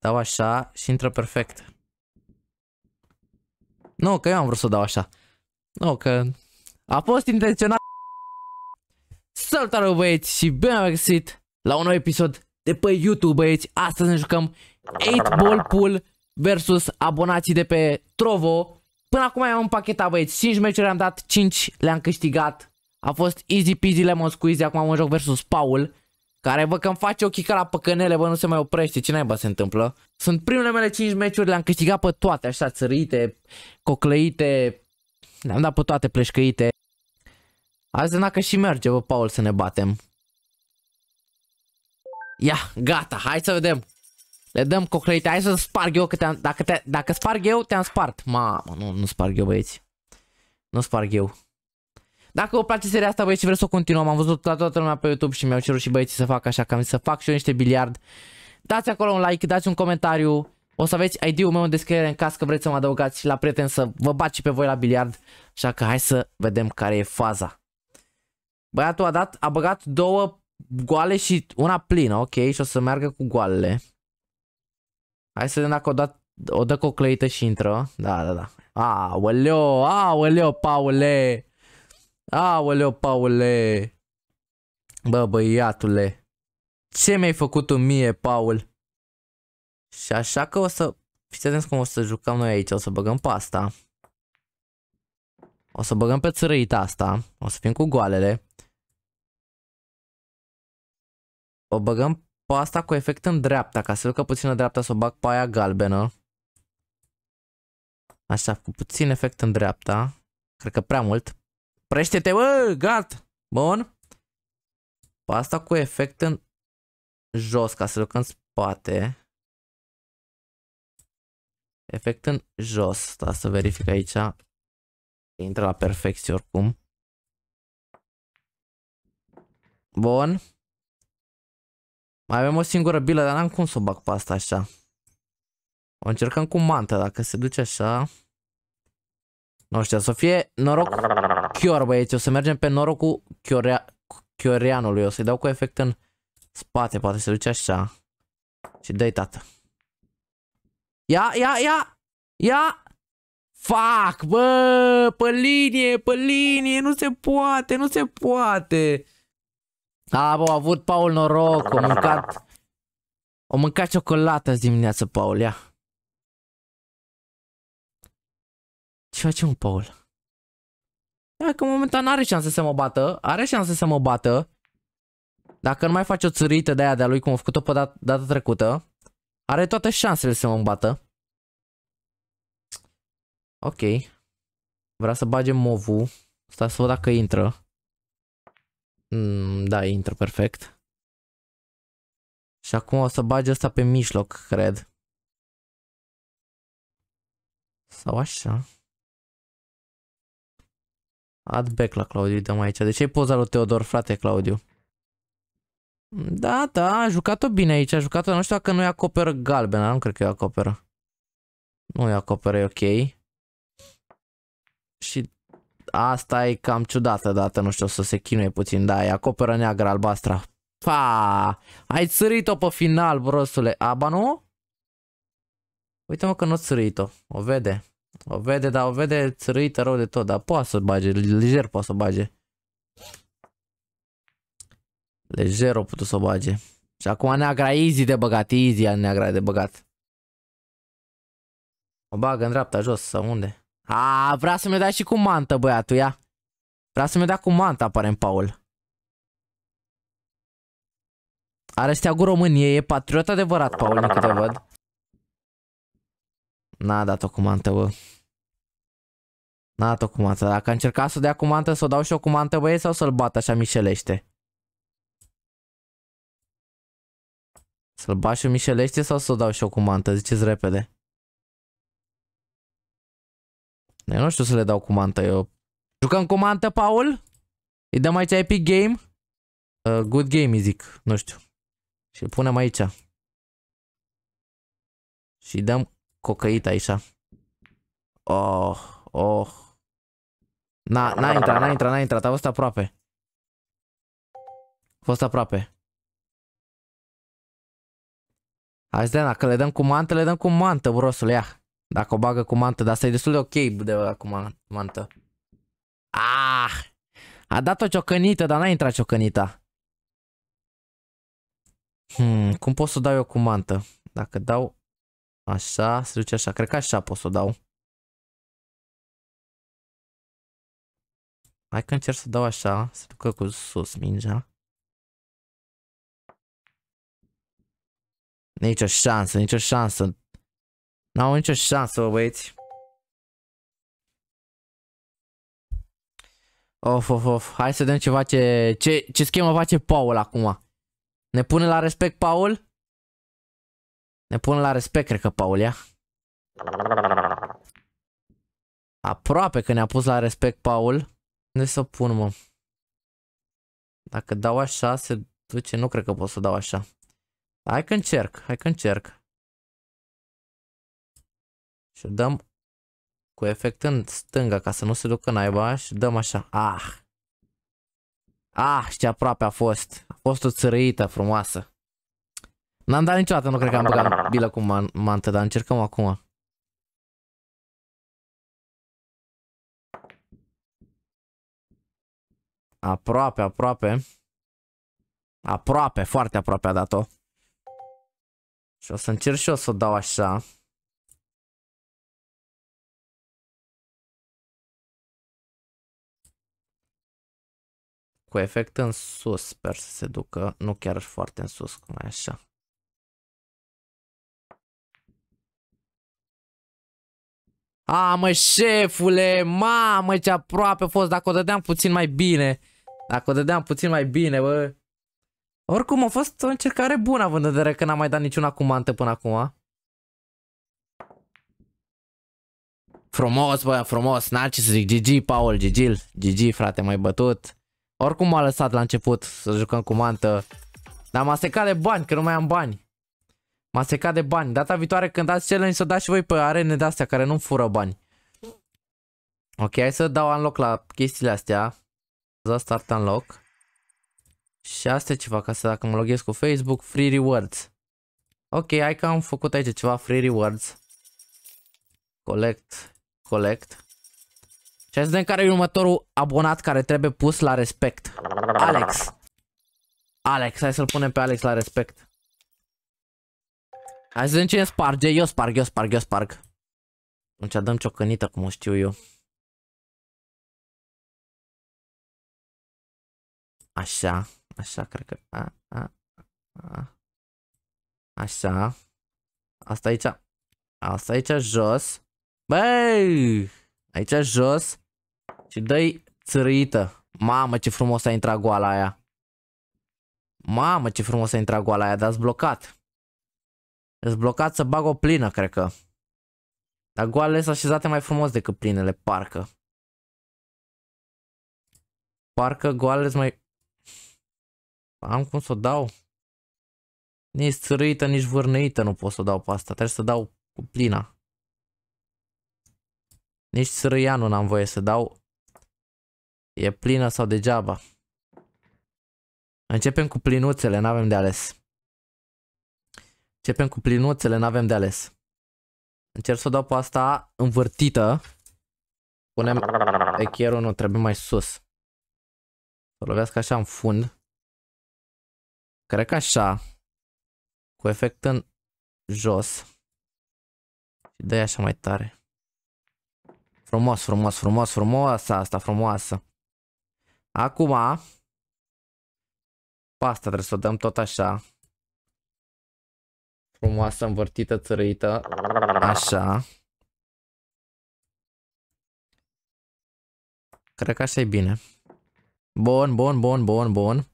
Dau așa și intră perfect. Nu, că eu am vrut să o dau așa. Nu, că a fost intenționat. Salutare băieți și bine am găsit la un nou episod de pe YouTube băieți. Astăzi ne jucăm 8 Ball Pool versus abonații de pe Trovo. Până acum am un pachet băieți, 5 meciuri am dat, 5 le-am câștigat. A fost easy peasy lemon squeezy, acum am un joc versus Paul care vă că îmi face ochii ca la păcănele, bă nu se mai oprește, ce naiba se întâmplă. Sunt primele mele 5 meciuri, le-am câștigat pe toate, așa, țărite, coclăite, le-am dat pe toate pleșcăite. Azi că și merge, bă, Paul, să ne batem. Ia, gata, hai să vedem. Le dăm coclăite, hai să sparg eu, că te dacă, te dacă sparg eu, te-am spart. Mamă, nu, nu sparg eu, băieți. Nu sparg eu. Dacă vă place seria asta, băieți, și vreți să o continuăm, am văzut la toată lumea pe YouTube și mi-au cerut și băieții să fac așa, că am zis să fac și eu niște biliard. Dați acolo un like, dați un comentariu, o să aveți ID-ul meu în descriere în caz că vreți să mă adăugați la prieten să vă bat și pe voi la biliard. Așa că hai să vedem care e faza. Băiatul a dat, a băgat două goale și una plină, ok, și o să meargă cu goalele. Hai să vedem dacă o, dat, o dă cu o clăită și intră. Da, da, da. Aoleo, aoleo, paule. Aoleo, Paule! Bă, băiatule! Ce mi-ai făcut tu mie, Paul? Și așa că o să... Fiți atenți cum o să jucăm noi aici, o să băgăm pasta. O să băgăm pe țărăita asta, o să fim cu goalele. O băgăm pasta cu efect în dreapta, ca să ducă puțină dreapta să o bag pe aia galbenă. Așa, cu puțin efect în dreapta. Cred că prea mult. Oprește-te, bă, gat. Bun. Pe asta cu efect în jos, ca să lucrăm în spate. Efect în jos. da să verific aici. Intră la perfecție oricum. Bun. Mai avem o singură bilă, dar n-am cum să o bag pe asta așa. O încercăm cu mantă, dacă se duce așa... Nu știu, să fie noroc Chior, băieți, o să mergem pe norocul Chiorea, Chioreanului. O să-i dau cu efect în spate, poate se duce așa. Și dă-i tată. Ia, ia, ia, ia! Fuck, bă, pe linie, pe linie, nu se poate, nu se poate. A, bă, a avut Paul noroc, a mâncat, O mâncat ciocolată azi dimineață, Paul, ia. Ce face un Paul. Dacă momentan are șanse să mă bată, are șanse să mă bată. Dacă nu mai face o țârită de aia de-a lui cum a făcut-o pe dat data trecută, are toate șansele să mă bată. Ok. Vrea să bage movu Stai să văd dacă intră. Mm, da, intră perfect. Și acum o să bage asta pe mijloc, cred. Sau așa. Ad back la Claudiu, dăm aici. De ce e poza lui Teodor, frate, Claudiu? Da, da, a jucat-o bine aici, a jucat-o, nu știu dacă nu-i acoperă galbena, nu cred că-i acoperă. Nu-i acoperă, e ok. Și asta e cam ciudată dată, nu știu, să se chinuie puțin, da, e acoperă neagră albastra. Pa! Ai țărit-o pe final, brosule. Aba nu? Uite mă că nu ți o O vede. O vede, dar o vede țărâită rău de tot, dar poate să bage, lejer poate să bage. Lejer o putut să o bage. Și acum neagra easy de băgat, easy neagra de băgat. O bagă în dreapta jos sau unde? A, vrea să mi dai și cu mantă băiatul, ia. Vrea să mi dea cu manta, apare în Paul. Are steagul României, e patriot adevărat, Paul, nu câte văd. N-a dat-o cu mantă, bă. N-a dat-o cu mantă. Dacă a încercat să o dea cu mantă, să o dau și eu cu mantă, băie, sau să-l bat așa mișelește? Să-l bat și mișelește sau să o dau și eu cu mantă? Ziceți repede. Eu nu știu să le dau cu mantă, eu... Jucăm cu mantă, Paul? Îi dăm aici Epic Game? Uh, good Game, îi zic. Nu știu. Și punem aici. Și dăm cocăit aici. Oh, oh. N-a, n-a intrat, n-a intrat, n-a intrat, a fost aproape. A fost aproape. Hai să că le dăm cu mantă, le dăm cu mantă, brosul, ia. Dacă o bagă cu mantă, dar asta e destul de ok de cu mantă. Ah! A dat o ciocănită, dar n-a intrat ciocănita. Hmm, cum pot să dau eu cu mantă? Dacă dau Așa, se duce așa. Cred că așa pot să o dau. Hai că încerc să dau așa, să ducă cu sus mingea. Nicio șansă, nicio șansă. N-au nicio șansă, bă, băieți. Of, of, of. Hai să vedem ce face, ce, ce schemă face Paul acum. Ne pune la respect Paul? Ne pun la respect, cred că, Paulia. Aproape că ne-a pus la respect, Paul. Unde să pun, mă? Dacă dau așa, se duce. Nu cred că pot să dau așa. Hai că încerc, hai că încerc. Și dăm cu efect în stânga ca să nu se ducă naiba și dăm așa. Ah! Ah, ce aproape a fost. A fost o țărăită frumoasă. N-am dat niciodată, nu cred că am băgat bilă cu man mantă, dar încercăm acum. Aproape, aproape. Aproape, foarte aproape a dat-o. Și o să încerc și eu să o dau așa. Cu efect în sus, sper să se ducă. Nu chiar foarte în sus, cum e așa. A, mă, șefule, mamă, ce aproape a fost, dacă o dădeam puțin mai bine. Dacă o dădeam puțin mai bine, bă. Oricum, a fost o încercare bună, având în vedere că n-am mai dat niciuna comantă până acum. Frumos, bă, frumos, n ce să zic, GG, Paul, GG, GG, frate, mai bătut. Oricum m-a lăsat la început să jucăm cu mantă, dar m-a secat de bani, că nu mai am bani. M-a secat de bani. Data viitoare când dați challenge să dați și voi pe arene de-astea care nu fură bani. Ok, hai să dau unlock la chestiile astea. Să dau start unlock. Și asta e ceva, ca să dacă mă loghez cu Facebook, free rewards. Ok, hai că am făcut aici ceva free rewards. Collect, collect. Și hai să care e următorul abonat care trebuie pus la respect. Alex. Alex, hai să-l punem pe Alex la respect. Hai să vedem cine sparge. Eu sparg, eu sparg, eu sparg. Atunci dăm ciocănită, cum o știu eu. Așa, așa, cred că... A, a, a. Așa. Asta aici... Asta aici jos. Băi! Aici jos. Și dai țărâită. Mamă, ce frumos a intrat goala aia. Mamă, ce frumos a intrat goala aia, dar blocat. Ești blocat să bag o plină, cred că. Dar goalele sunt așezate mai frumos decât plinele, parcă. Parcă goalele mai... Am cum să o dau? Nici țărâită, nici vârnăită nu pot să o dau pe asta. Trebuie să dau cu plina. Nici nu n-am voie să dau. E plină sau degeaba. Începem cu plinuțele, n-avem de ales. Începem cu plinuțele, n-avem de ales. Încerc să o dau pe asta învârtită. Punem echierul, nu, trebuie mai sus. Să lovească așa în fund. Cred că așa. Cu efect în jos. Și dă așa mai tare. Frumos, frumos, frumos, frumoasă asta, frumoasă. Acum, pasta trebuie să o dăm tot așa. Frumoasă, învârtită, țărăită, Așa. Cred că așa e bine. Bun, bun, bun, bun, bun.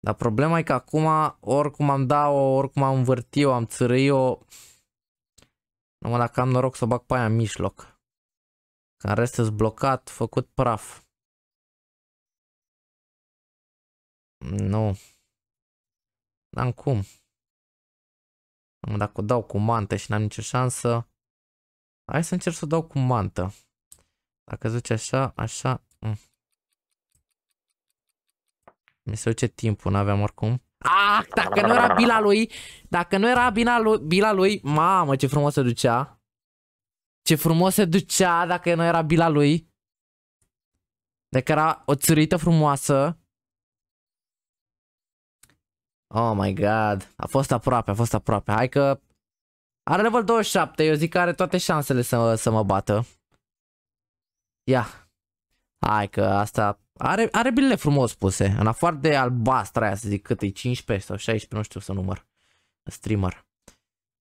Dar problema e că acum, oricum am dat-o, oricum am învârtit-o, am țărâit-o, numai dacă am noroc să bag pe aia în mijloc. Că în rest e blocat, făcut praf. Nu. N-am cum. Dacă o dau cu mantă și n-am nicio șansă, hai să încerc să o dau cu mantă. Dacă zice așa, așa... Mm. Mi se duce timpul, n-aveam oricum. Ah, dacă nu era bila lui, dacă nu era bila lui, bila lui, mamă, ce frumos se ducea. Ce frumos se ducea dacă nu era bila lui. Dacă deci era o țârită frumoasă. Oh my god. A fost aproape, a fost aproape. Hai că... Are level 27, eu zic că are toate șansele să, să mă bată. Ia. Hai că asta... Are, are bilele frumos puse. În afară de albastra aia, să zic cât e, 15 sau 16, nu știu să număr. Streamer.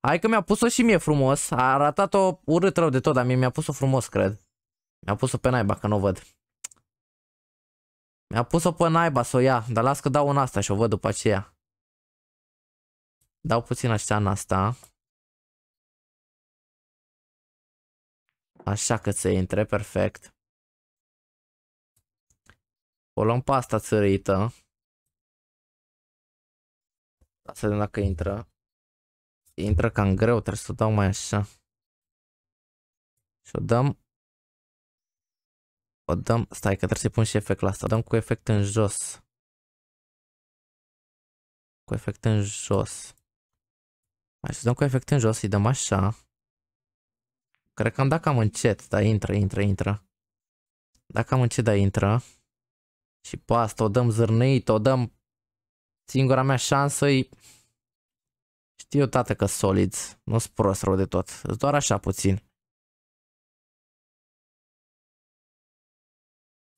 Hai că mi-a pus-o și mie frumos. A arătat-o urât rău de tot, dar mie mi-a pus-o frumos, cred. Mi-a pus-o pe naiba, că nu o văd. Mi-a pus-o pe naiba să o ia, dar las că dau un asta și o văd după aceea. Dau puțin așa în asta. Așa că se intre, perfect. O luăm pe asta țărită. Să vedem dacă intră. Intră cam greu, trebuie să o dau mai așa. Și o dăm. O dăm, stai că trebuie să-i pun și efect la asta. O dăm cu efect în jos. Cu efect în jos. Hai să dăm cu efect în jos, îi dăm așa. Cred că am dat cam încet, dar intră, intră, intră. Dacă am încet, dar intră. Și pe asta o dăm zârnăit, o dăm... Singura mea șansă e... Știu, tată, că solid. Nu-s prost rău de tot. Îți doar așa puțin.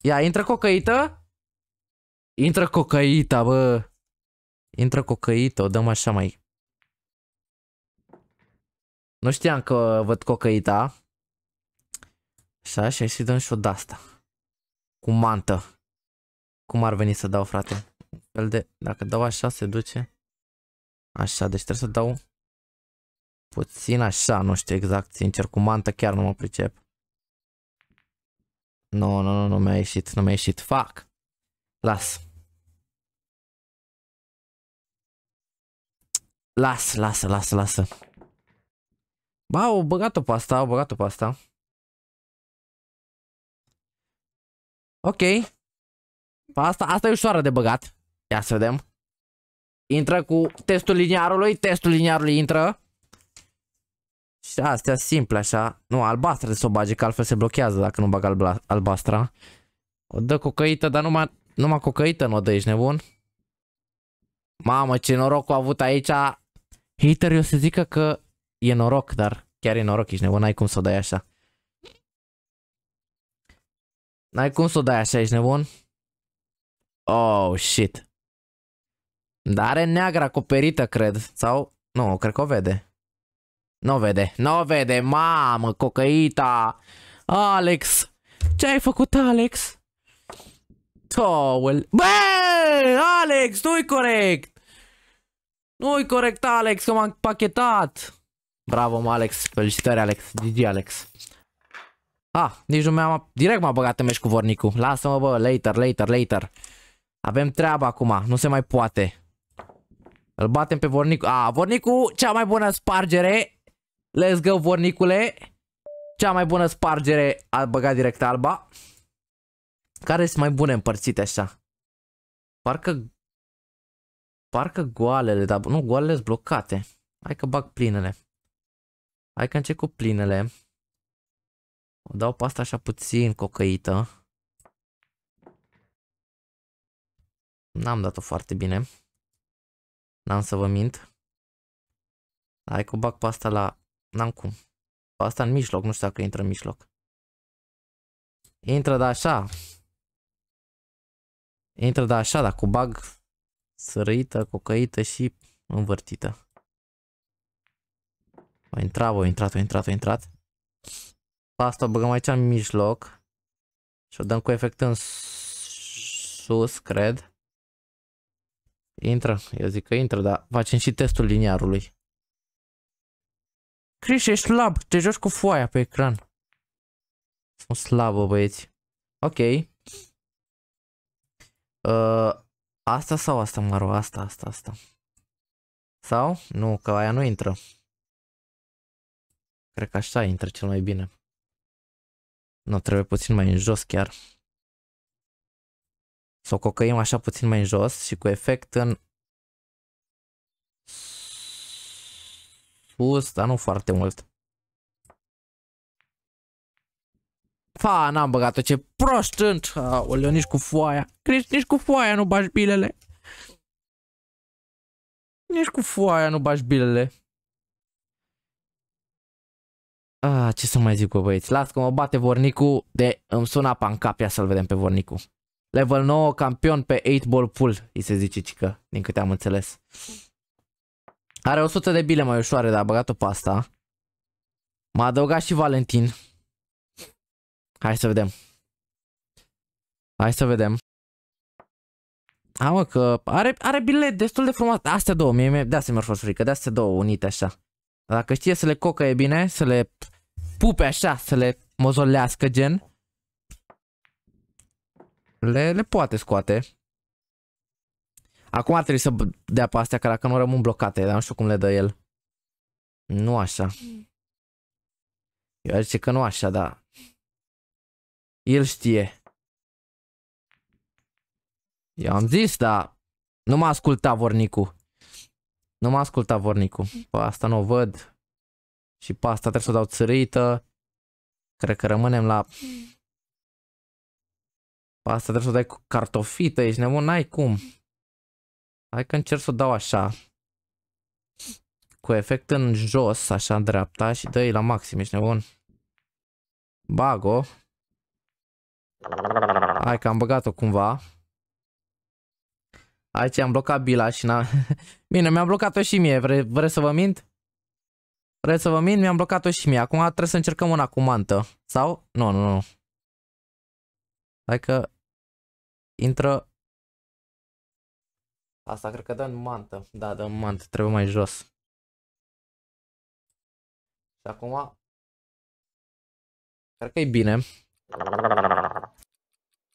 Ia, intră cocăită? Intră cocăită, bă! Intră cocăită, o dăm așa mai nu știam că văd cocăita. Așa, și hai să-i dăm și o dasta. Cu mantă. Cum ar veni să dau, frate? Un fel de... Dacă dau așa, se duce. Așa, deci trebuie să dau... Puțin așa, nu știu exact, sincer, cu mantă chiar nu mă pricep. Nu, no, nu, no, nu, no, nu mi-a ieșit, nu mi-a ieșit. Fac! Las. Las, lasă, lasă, lasă. Ba, au băgat-o pe asta, au băgat-o pe asta. Ok. Asta, asta e ușoară de băgat. Ia să vedem. Intră cu testul liniarului, testul liniarului intră. Și astea simple așa. Nu, albastră de să o bage, că altfel se blochează dacă nu bag alba, albastra. O dă cocăită, dar numai, numai cocăită nu o dă, ești nebun? Mamă, ce noroc a avut aici. Hater, eu să zică că e noroc, dar chiar e noroc, ești nebun, n-ai cum să o dai așa. N-ai cum să o dai așa, ești nebun? Oh, shit. Dar are neagră acoperită, cred. Sau... Nu, cred că o vede. Nu o vede. Nu o vede. Mamă, cocăita. Alex. Ce ai făcut, Alex? Towel. Bă, Alex, nu-i corect. Nu-i corect, Alex, că m-am pachetat. Bravo, mă, Alex. Felicitări, Alex. GG, Alex. Ah, nici nu mi-am... Direct m-a băgat în meci cu Vornicu. Lasă-mă, bă, later, later, later. Avem treaba acum, nu se mai poate. Îl batem pe Vornicu. Ah, Vornicu, cea mai bună spargere. Let's go, Vornicule. Cea mai bună spargere a băgat direct alba. Care sunt mai bune împărțite așa? Parcă... Parcă goalele, dar nu, goalele sunt blocate. Hai că bag plinele. Hai că încep cu plinele. O dau pe asta așa puțin cocăită. N-am dat-o foarte bine. N-am să vă mint. Hai că o bag pe asta la... N-am cum. Pe asta în mijloc, nu știu dacă intră în mijloc. Intră de așa. Intră de așa, dacă o bag sărăită, cocăită și învârtită. A intrat, a intrat, a intrat, a intrat. asta o băgăm aici în mijloc. Și o dăm cu efect în sus, cred. Intră, eu zic că intră, dar facem și testul liniarului. Chris, ești slab, te joci cu foaia pe ecran. Sunt slabă, băieți. Ok. Uh, asta sau asta, mă rog, asta, asta, asta. Sau? Nu, că aia nu intră. Cred că așa intră cel mai bine. Nu, trebuie puțin mai în jos chiar. Să o cocăim așa puțin mai în jos și cu efect în sus, dar nu foarte mult. Fa, n-am băgat-o, ce proști sunt! Aoleu, nici cu foaia. Cris, nici cu foaia nu bagi bilele. Nici cu foaia nu bagi bilele. Ah, ce să mai zic cu băieți? Las că mă bate Vornicu de îmi sună apa în cap, să-l vedem pe Vornicu. Level 9, campion pe 8-ball pool, îi se zice cică, din câte am înțeles. Are 100 de bile mai ușoare, dar a băgat-o pe asta. M-a adăugat și Valentin. Hai să vedem. Hai să vedem. Amă că are, are bile destul de frumoase. Astea două, mie, de-astea mi-ar fost frică, de-astea două unite așa. Dacă știe să le cocă e bine, să le pupe așa, să le mozolească gen. Le, le poate scoate. Acum ar trebui să dea pe astea, că dacă nu rămân blocate, dar nu știu cum le dă el. Nu așa. Eu zice că nu așa, da. El știe. Eu am zis, dar nu m-a ascultat vornicul. Nu m-a ascultat vornicul. Bă, asta nu o văd și pasta trebuie să o dau țărită. Cred că rămânem la... Pasta trebuie să o dai cu cartofită, ești nebun, n-ai cum. Hai că încerc să o dau așa. Cu efect în jos, așa în dreapta și dă la maxim, ești nebun. bago Hai că am băgat-o cumva. Aici am blocat bila și n-am... Bine, mi-am blocat-o și mie, Vre, vreți să vă mint? Vreți să vă min, Mi-am blocat-o și mie. Acum trebuie să încercăm una cu mantă. Sau? Nu, nu, nu. Hai că intră... Asta cred că dă în mantă. Da, dă în mantă. Trebuie mai jos. Și acum... Cred că e bine.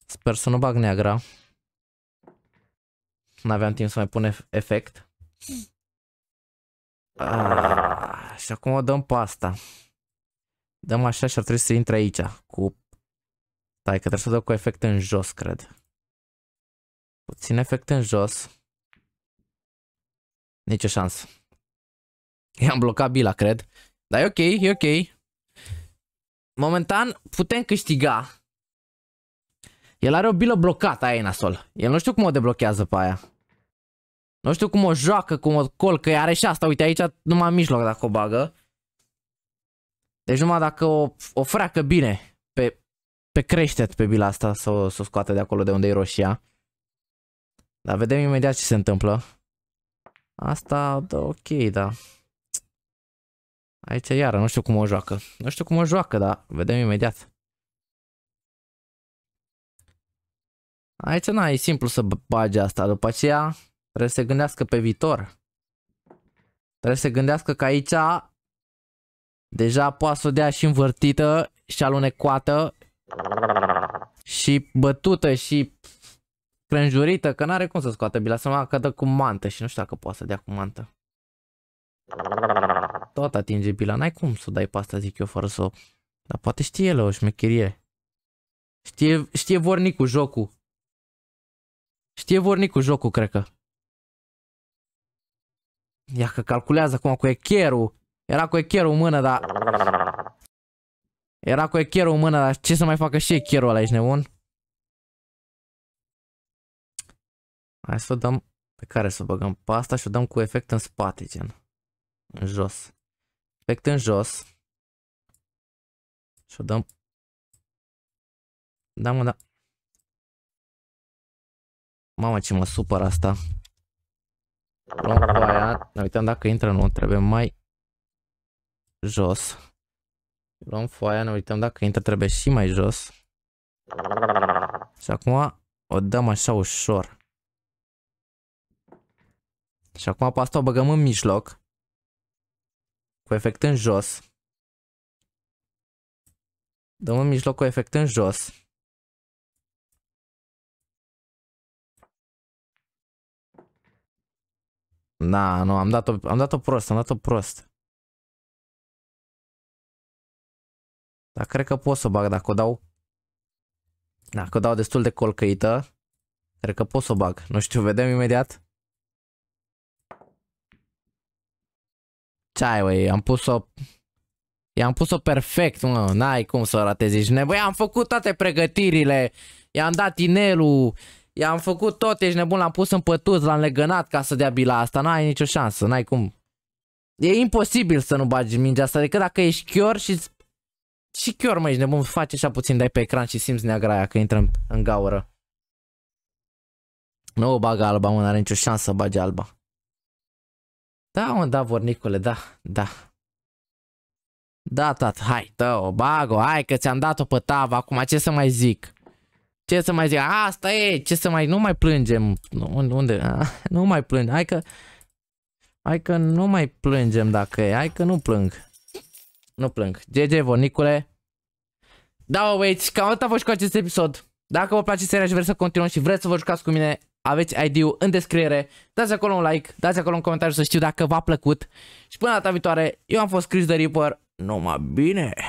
Sper să nu bag neagra. N-aveam timp să mai pun efect. Ah. Și acum o dăm pe asta. Dăm așa și ar trebui să intre aici. Cu... Stai, că trebuie să dau cu efect în jos, cred. Puțin efect în jos. Nici o șansă. I-am blocat bila, cred. Dar e ok, e ok. Momentan putem câștiga. El are o bilă blocată, aia e nasol. El nu știu cum o deblochează pe aia. Nu știu cum o joacă, cum o colcă, are și asta, uite aici numai în mijloc dacă o bagă. Deci numai dacă o, o freacă bine pe, pe creștet pe bila asta să o, să o scoată de acolo de unde e roșia. Dar vedem imediat ce se întâmplă. Asta, da, ok, da. Aici iară, nu știu cum o joacă. Nu știu cum o joacă, dar vedem imediat. Aici, n ai simplu să bagi asta. După aceea, Trebuie să se gândească pe viitor. Trebuie să se gândească că aici deja poate să o dea și învârtită și alunecată și bătută și crânjurită, că n-are cum să scoată bila, să că dă cu mantă și nu știu dacă poate să dea cu mantă. Tot atinge bila, n-ai cum să o dai pe asta, zic eu, fără să o... Dar poate știe el o șmecherie. Știe, știe vornicul jocul. Știe vornicul jocul, cred că. Ia că calculează acum cu echerul. Era cu echerul în mână, dar... Era cu echerul în mână, dar ce să mai facă și echerul ăla, aici, nebun? Hai să o dăm... Pe care să o băgăm? Pe asta și o dăm cu efect în spate, gen. În jos. Efect în jos. Și o dăm... Da, mă, da. Mamă, ce mă supăr asta. Luăm aia, ne uităm dacă intră, nu, trebuie mai jos. Luăm foaia, ne uităm dacă intră, trebuie și mai jos. Și acum o dăm așa ușor. Și acum pe asta o băgăm în mijloc. Cu efect în jos. Dăm în mijloc cu efect în jos. Da, nu, am dat-o am dat o prost, am dat-o prost. Dar cred că pot să o bag dacă o dau... Dacă o dau destul de colcăită, cred că pot să o bag. Nu știu, vedem imediat. Ce ai, băi, am pus-o... I-am pus-o perfect, mă, n-ai cum să o ratezi. Băi, am făcut toate pregătirile, i-am dat inelul, I-am făcut tot, ești nebun, l-am pus în pătuț, l-am legănat ca să dea bila asta, n-ai nicio șansă, n-ai cum. E imposibil să nu bagi mingea asta, decât dacă ești chior și... Și chior, mă, ești nebun, faci așa puțin, dai pe ecran și simți neagra aia că intră în, în gaură. Nu o bagă alba, mă, n-are nicio șansă să bage alba. Da, mă, da, vornicule, da, da. Da, tat, hai, tă, o bag-o, hai că ți-am dat-o pe tavă, acum ce să mai zic? Ce să mai zic? Asta e, ce să mai... Nu mai plângem. Unde? Nu mai plângem. Hai că... Hai că nu mai plângem dacă e. Hai că nu plâng. Nu plâng. GG, Vonicule. Da, băieți, cam atât a fost cu acest episod. Dacă vă place seria și vreți să continuăm și vreți să vă jucați cu mine, aveți ID-ul în descriere, dați acolo un like, dați acolo un comentariu să știu dacă v-a plăcut. Și până data viitoare, eu am fost Chris de Reaper, numai bine!